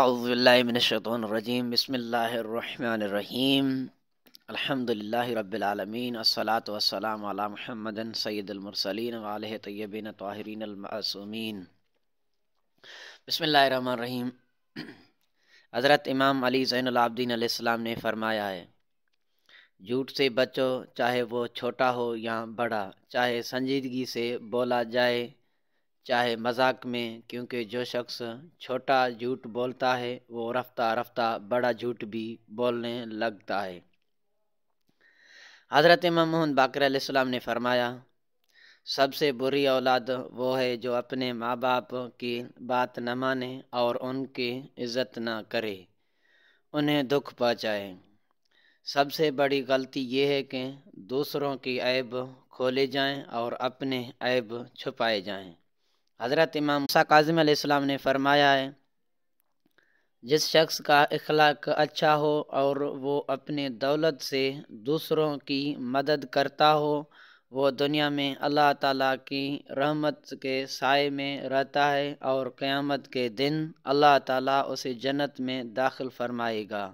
اعوذ باللہ من الشیطان الرجیم بسم اللہ الرحمن الرحیم الحمد للہ رب الصلاۃ والسلام علی محمد سید المرسلین طیبین طاہرین المعصومین بسم اللہ الرحمن الرحیم حضرت امام علی زین العابدین علیہ السلام نے فرمایا ہے جھوٹ سے بچو چاہے وہ چھوٹا ہو یا بڑا چاہے سنجیدگی سے بولا جائے چاہے مذاق میں کیونکہ جو شخص چھوٹا جھوٹ بولتا ہے وہ رفتہ رفتہ بڑا جھوٹ بھی بولنے لگتا ہے حضرت محمد باقر علیہ السلام نے فرمایا سب سے بری اولاد وہ ہے جو اپنے ماں باپ کی بات نہ مانے اور ان کی عزت نہ کرے انہیں دکھ پہنچائے سب سے بڑی غلطی یہ ہے کہ دوسروں کی عیب کھولے جائیں اور اپنے عیب چھپائے جائیں حضرت امام موسیٰ قاظم علیہ السلام نے فرمایا ہے جس شخص کا اخلاق اچھا ہو اور وہ اپنے دولت سے دوسروں کی مدد کرتا ہو وہ دنیا میں اللہ تعالیٰ کی رحمت کے سائے میں رہتا ہے اور قیامت کے دن اللہ تعالیٰ اسے جنت میں داخل فرمائے گا